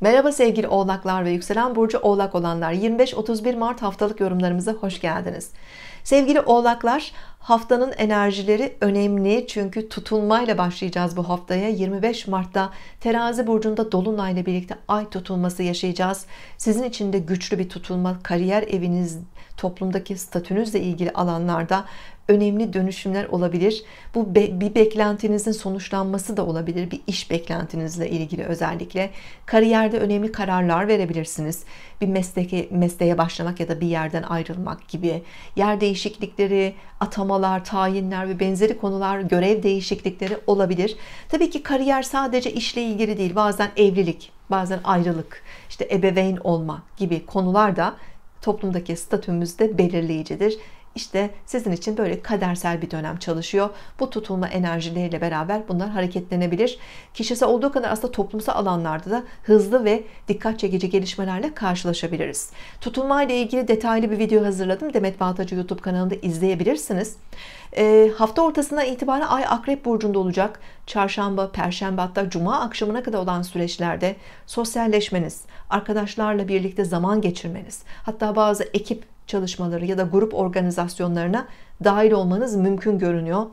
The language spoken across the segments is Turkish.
Merhaba sevgili oğlaklar ve yükselen burcu oğlak olanlar 25-31 Mart haftalık yorumlarımıza hoş geldiniz sevgili oğlaklar haftanın enerjileri önemli çünkü tutulmayla başlayacağız bu haftaya 25 Mart'ta terazi burcunda dolunayla birlikte ay tutulması yaşayacağız sizin için de güçlü bir tutulma kariyer eviniz toplumdaki statünüzle ilgili alanlarda önemli dönüşümler olabilir. Bu be, bir beklentinizin sonuçlanması da olabilir. Bir iş beklentinizle ilgili özellikle kariyerde önemli kararlar verebilirsiniz. Bir mesleke, mesleğe başlamak ya da bir yerden ayrılmak gibi yer değişiklikleri, atamalar, tayinler ve benzeri konular, görev değişiklikleri olabilir. Tabii ki kariyer sadece işle ilgili değil. Bazen evlilik, bazen ayrılık, işte ebeveyn olma gibi konular da toplumdaki statümüzde belirleyicidir işte sizin için böyle kadersel bir dönem çalışıyor. Bu tutulma enerjileriyle beraber bunlar hareketlenebilir. Kişisel olduğu kadar aslında toplumsal alanlarda da hızlı ve dikkat çekici gelişmelerle karşılaşabiliriz. Tutulma ile ilgili detaylı bir video hazırladım. Demet Baltacı YouTube kanalında izleyebilirsiniz. E, hafta ortasına itibaren Ay Akrep Burcu'nda olacak. Çarşamba, Perşembe hatta Cuma akşamına kadar olan süreçlerde sosyalleşmeniz, arkadaşlarla birlikte zaman geçirmeniz, hatta bazı ekip çalışmaları ya da grup organizasyonlarına dahil olmanız mümkün görünüyor.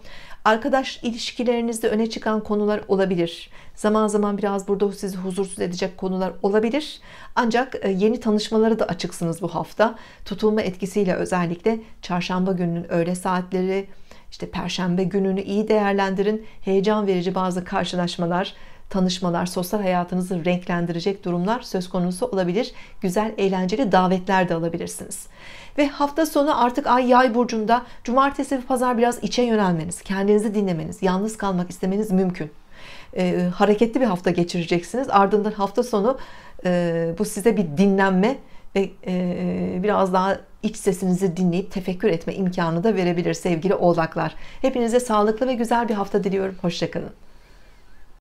Arkadaş ilişkilerinizde öne çıkan konular olabilir. Zaman zaman biraz burada sizi huzursuz edecek konular olabilir. Ancak e, yeni tanışmalara da açıksınız bu hafta. Tutulma etkisiyle özellikle çarşamba gününün öğle saatleri, işte perşembe gününü iyi değerlendirin. Heyecan verici bazı karşılaşmalar, tanışmalar, sosyal hayatınızı renklendirecek durumlar söz konusu olabilir. Güzel, eğlenceli davetler de alabilirsiniz. Ve hafta sonu artık ay yay burcunda cumartesi ve pazar biraz içe yönelmeniz, kendinizi dinlemeniz, yalnız kalmak istemeniz mümkün. E, hareketli bir hafta geçireceksiniz. Ardından hafta sonu e, bu size bir dinlenme ve e, biraz daha iç sesinizi dinleyip tefekkür etme imkanı da verebilir sevgili oğlaklar. Hepinize sağlıklı ve güzel bir hafta diliyorum. Hoşçakalın.